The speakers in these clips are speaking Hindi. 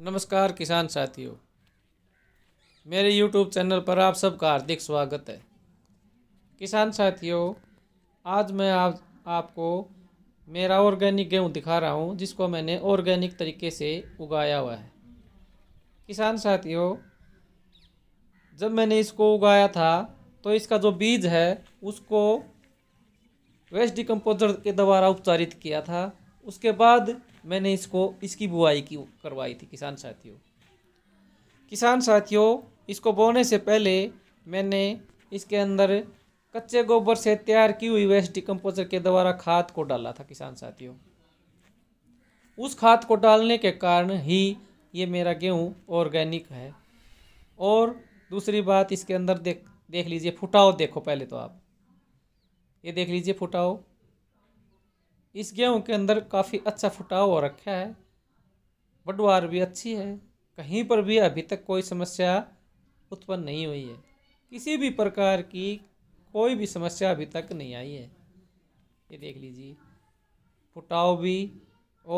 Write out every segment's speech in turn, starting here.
नमस्कार किसान साथियों मेरे YouTube चैनल पर आप सबका हार्दिक स्वागत है किसान साथियों आज मैं आप आपको मेरा ऑर्गेनिक गेहूं दिखा रहा हूं जिसको मैंने ऑर्गेनिक तरीके से उगाया हुआ है किसान साथियों जब मैंने इसको उगाया था तो इसका जो बीज है उसको वेस्ट डिकम्पोजर के द्वारा उपचारित किया था उसके बाद मैंने इसको इसकी बुआई की करवाई थी किसान साथियों किसान साथियों इसको बोने से पहले मैंने इसके अंदर कच्चे गोबर से तैयार की हुई वेस्ट डिकम्पोजर के द्वारा खाद को डाला था किसान साथियों उस खाद को डालने के कारण ही ये मेरा गेहूँ ऑर्गेनिक है और दूसरी बात इसके अंदर देख देख लीजिए फुटाओ देखो पहले तो आप ये देख लीजिए फुटाओ इस गेहूँ के अंदर काफ़ी अच्छा फुटाव हो रखा है बटवार भी अच्छी है कहीं पर भी अभी तक कोई समस्या उत्पन्न नहीं हुई है किसी भी प्रकार की कोई भी समस्या अभी तक नहीं आई है ये देख लीजिए फुटाव भी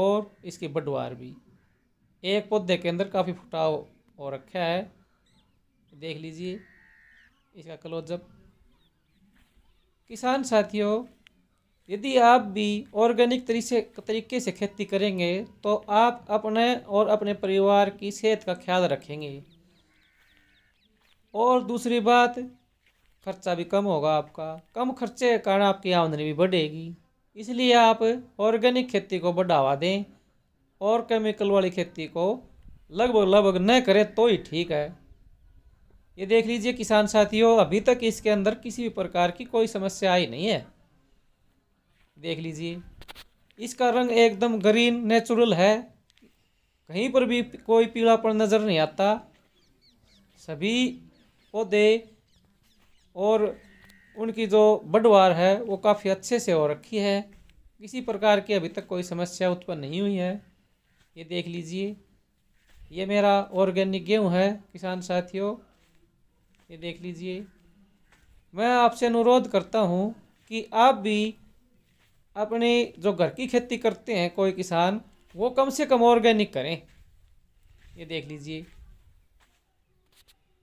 और इसकी बढ़वार भी एक पौधे के अंदर काफ़ी फुटाव हो रखा है देख लीजिए इसका क्लोजअप किसान साथियों यदि आप भी ऑर्गेनिक तरीके तरीके से खेती करेंगे तो आप अपने और अपने परिवार की सेहत का ख्याल रखेंगे और दूसरी बात खर्चा भी कम होगा आपका कम खर्चे के कारण आपकी आमदनी भी बढ़ेगी इसलिए आप ऑर्गेनिक खेती को बढ़ावा दें और केमिकल वाली खेती को लगभग लगभग न करें तो ही ठीक है ये देख लीजिए किसान साथियों अभी तक इसके अंदर किसी भी प्रकार की कोई समस्या आई नहीं है देख लीजिए इसका रंग एकदम ग्रीन नेचुरल है कहीं पर भी कोई पीलापन नज़र नहीं आता सभी पौधे और उनकी जो बडवार है वो काफ़ी अच्छे से हो रखी है किसी प्रकार की अभी तक कोई समस्या उत्पन्न नहीं हुई है ये देख लीजिए ये मेरा ऑर्गेनिक गेहूँ है किसान साथियों ये देख लीजिए मैं आपसे अनुरोध करता हूँ कि आप भी अपने जो घर की खेती करते हैं कोई किसान वो कम से कम ऑर्गेनिक करें ये देख लीजिए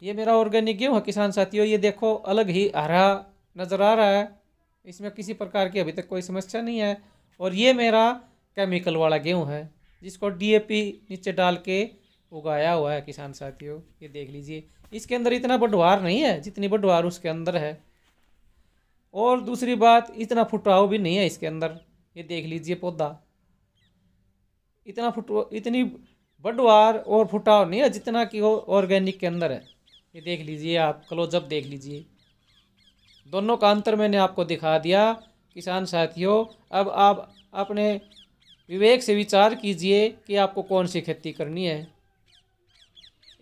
ये मेरा ऑर्गेनिक गेहूँ है किसान साथियों ये देखो अलग ही हरा नज़र आ रहा है इसमें किसी प्रकार की अभी तक कोई समस्या नहीं है और ये मेरा केमिकल वाला गेहूँ है जिसको डीएपी नीचे डाल के उगाया हुआ है किसान साथियों ये देख लीजिए इसके अंदर इतना बढ़वार नहीं है जितनी बढ़वार उसके अंदर है और दूसरी बात इतना फुटाव भी नहीं है इसके अंदर ये देख लीजिए पौधा इतना फुट इतनी बडवार और फुटाव नहीं है जितना कि वो ऑर्गेनिक के अंदर है ये देख लीजिए आप क्लोजअप देख लीजिए दोनों का अंतर मैंने आपको दिखा दिया किसान साथियों अब आप अपने विवेक से विचार कीजिए कि आपको कौन सी खेती करनी है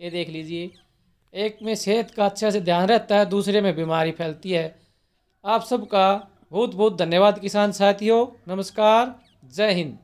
ये देख लीजिए एक में सेहत का अच्छा से ध्यान रहता है दूसरे में बीमारी फैलती है आप सबका बहुत बहुत धन्यवाद किसान साथियों नमस्कार जय हिंद